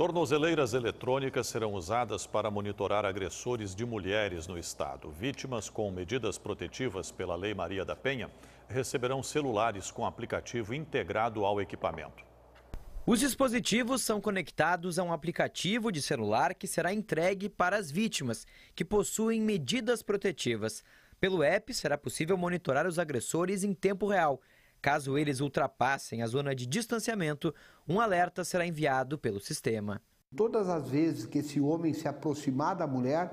Tornozeleiras eletrônicas serão usadas para monitorar agressores de mulheres no estado. Vítimas com medidas protetivas pela Lei Maria da Penha receberão celulares com aplicativo integrado ao equipamento. Os dispositivos são conectados a um aplicativo de celular que será entregue para as vítimas que possuem medidas protetivas. Pelo app será possível monitorar os agressores em tempo real Caso eles ultrapassem a zona de distanciamento, um alerta será enviado pelo sistema. Todas as vezes que esse homem se aproximar da mulher,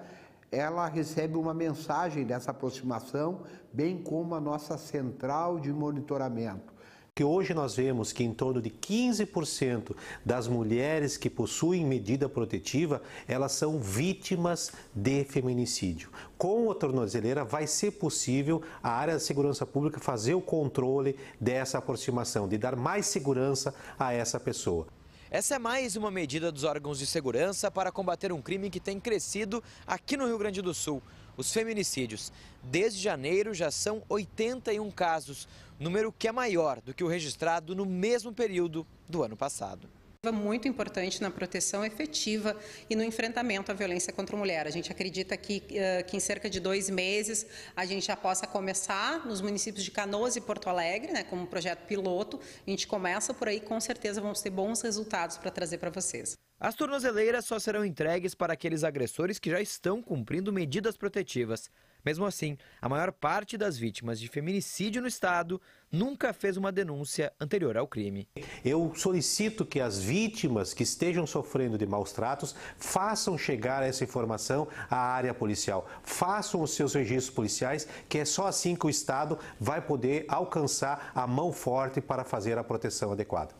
ela recebe uma mensagem dessa aproximação, bem como a nossa central de monitoramento que hoje nós vemos que em torno de 15% das mulheres que possuem medida protetiva, elas são vítimas de feminicídio. Com a tornozeleira vai ser possível a área da segurança pública fazer o controle dessa aproximação, de dar mais segurança a essa pessoa. Essa é mais uma medida dos órgãos de segurança para combater um crime que tem crescido aqui no Rio Grande do Sul os feminicídios. Desde janeiro já são 81 casos, número que é maior do que o registrado no mesmo período do ano passado muito importante na proteção efetiva e no enfrentamento à violência contra a mulher. A gente acredita que, eh, que em cerca de dois meses a gente já possa começar nos municípios de Canoas e Porto Alegre, né, como um projeto piloto. A gente começa por aí, com certeza vamos ter bons resultados para trazer para vocês. As tornozeleiras só serão entregues para aqueles agressores que já estão cumprindo medidas protetivas. Mesmo assim, a maior parte das vítimas de feminicídio no estado nunca fez uma denúncia anterior ao crime. Eu solicito que as vítimas que estejam sofrendo de maus tratos façam chegar essa informação à área policial, façam os seus registros policiais, que é só assim que o Estado vai poder alcançar a mão forte para fazer a proteção adequada.